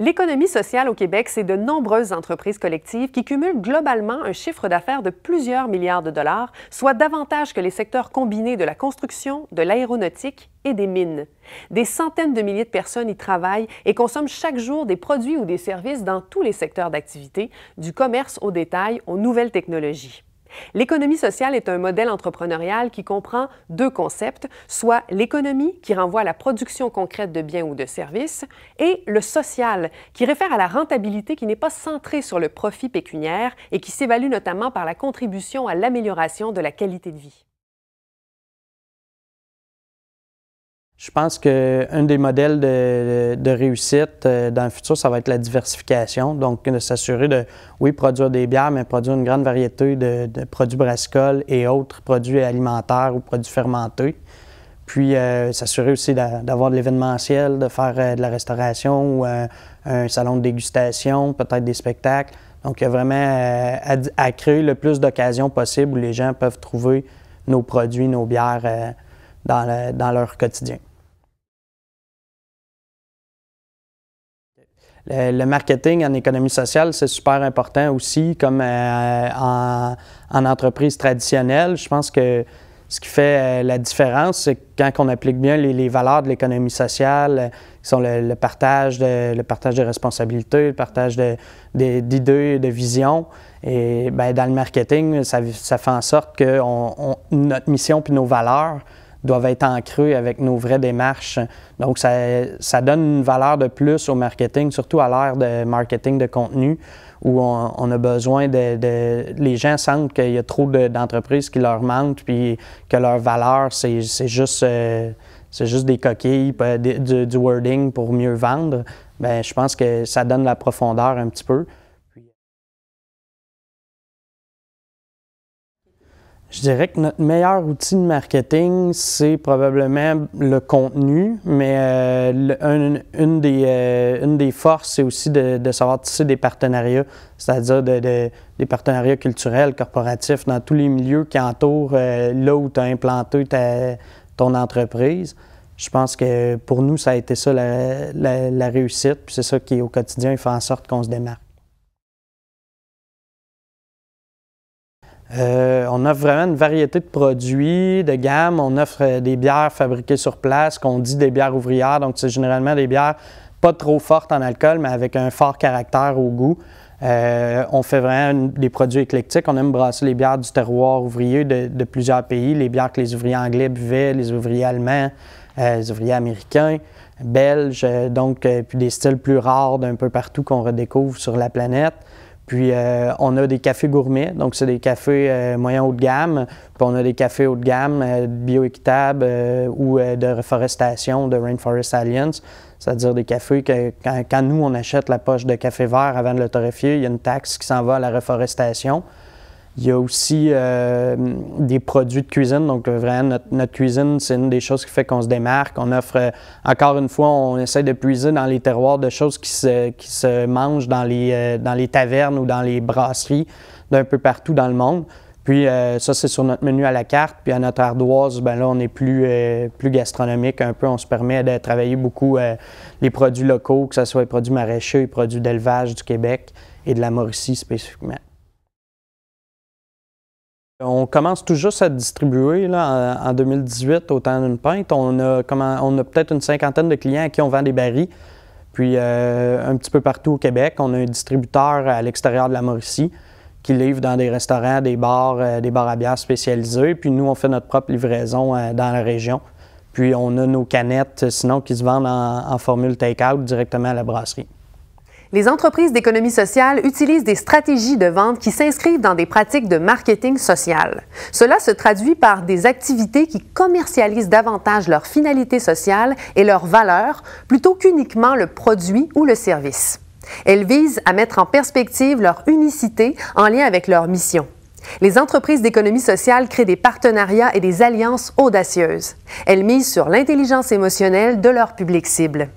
L'économie sociale au Québec, c'est de nombreuses entreprises collectives qui cumulent globalement un chiffre d'affaires de plusieurs milliards de dollars, soit davantage que les secteurs combinés de la construction, de l'aéronautique et des mines. Des centaines de milliers de personnes y travaillent et consomment chaque jour des produits ou des services dans tous les secteurs d'activité, du commerce au détail aux nouvelles technologies. L'économie sociale est un modèle entrepreneurial qui comprend deux concepts, soit l'économie, qui renvoie à la production concrète de biens ou de services, et le social, qui réfère à la rentabilité qui n'est pas centrée sur le profit pécuniaire et qui s'évalue notamment par la contribution à l'amélioration de la qualité de vie. Je pense qu'un des modèles de, réussite euh, dans le futur, ça va être la diversification. Donc, de s'assurer de, oui, produire des bières, mais produire une grande variété de, produits brassicoles et autres produits alimentaires ou produits fermentés. Puis, euh, s'assurer aussi d'avoir de l'événementiel, de faire euh, de la restauration ou un salon de dégustation, peut-être des spectacles. Donc, il y a vraiment à, créer le plus d'occasions possibles où les gens peuvent trouver nos produits, nos bières dans leur quotidien. Euh, le, marketing en économie sociale, c'est super important aussi, comme euh, en, entreprise traditionnelle. Je pense que ce qui fait euh, la différence, c'est quand on applique bien les, valeurs de l'économie sociale, qui sont le, partage de, le partage de responsabilités, le partage d'idées, de, de, de visions. Et ben, dans le marketing, ça, fait en sorte que notre mission puis nos valeurs doivent être ancrés avec nos vraies démarches. Donc, ça, donne une valeur de plus au marketing, surtout à l'ère de marketing de contenu, où on, a besoin de, Les gens sentent qu'il y a trop d'entreprises qui leur manquent, puis que leur valeur, c'est juste... Euh, c'est juste des coquilles, du, wording pour mieux vendre, ben je pense que ça donne la profondeur un petit peu. Je dirais que notre meilleur outil de marketing, c'est probablement le contenu, mais euh, euh, une, des, forces, c'est aussi de, savoir tisser des partenariats, c'est-à-dire des partenariats culturels, corporatifs, dans tous les milieux qui entourent euh, là où tu as implanté ton entreprise. Je pense que pour nous, ça a été ça la, la réussite, puis c'est ça qui, au quotidien, fait en sorte qu'on se démarque. Euh, on offre vraiment une variété de produits, de gamme, On offre euh, des bières fabriquées sur place, qu'on dit des bières ouvrières. Donc, c'est généralement des bières pas trop fortes en alcool, mais avec un fort caractère au goût. Euh, on fait vraiment des produits éclectiques. On aime brasser les bières du terroir ouvrier de, plusieurs pays, les bières que les ouvriers anglais buvaient, les ouvriers allemands, les ouvriers américains, belges, donc puis des styles plus rares d'un peu partout qu'on redécouvre sur la planète. Puis euh, on a des cafés gourmets, donc c'est des cafés moyen euh, moyens haut de gamme. Puis on a des cafés haut de gamme euh, bioéquitables ou de reforestation de Rainforest Alliance, c'est-à-dire des cafés que quand, nous on achète la poche de café vert avant de le torréfier, il y a une taxe qui s'en va à la reforestation. Il y a aussi euh, des produits de cuisine. Donc, euh, vraiment, notre, cuisine, c'est une des choses qui fait qu'on se démarque. On offre, euh, encore une fois, on essaie de puiser dans les terroirs de choses qui se, mangent dans les, dans les tavernes ou dans les brasseries d'un peu partout dans le monde. Puis, ça, c'est sur notre menu à la carte. Puis, à notre ardoise, ben là, on est plus, plus gastronomique un peu. On se permet de travailler beaucoup les produits locaux, que ce soit les produits maraîchers, les produits d'élevage du Québec et de la Mauricie spécifiquement. On commence tout juste à distribuer là, en 2018 au temps d'une pinte. On a, on a peut-être une cinquantaine de clients à qui on vend des barils. Puis euh, un petit peu partout au Québec, on a un distributeur à l'extérieur de la Mauricie qui livre dans des restaurants, des bars, euh, des bars à bière spécialisés. Puis nous, on fait notre propre livraison euh, dans la région. Puis on a nos canettes, sinon, qui se vendent en formule take-out directement à la brasserie. Les entreprises d'économie sociale utilisent des stratégies de vente qui s'inscrivent dans des pratiques de marketing social. Cela se traduit par des activités qui commercialisent davantage leur finalité sociale et leur valeur plutôt qu'uniquement le produit ou le service. Elles visent à mettre en perspective leur unicité en lien avec leur mission. Les entreprises d'économie sociale créent des partenariats et des alliances audacieuses. Elles misent sur l'intelligence émotionnelle de leur public cible.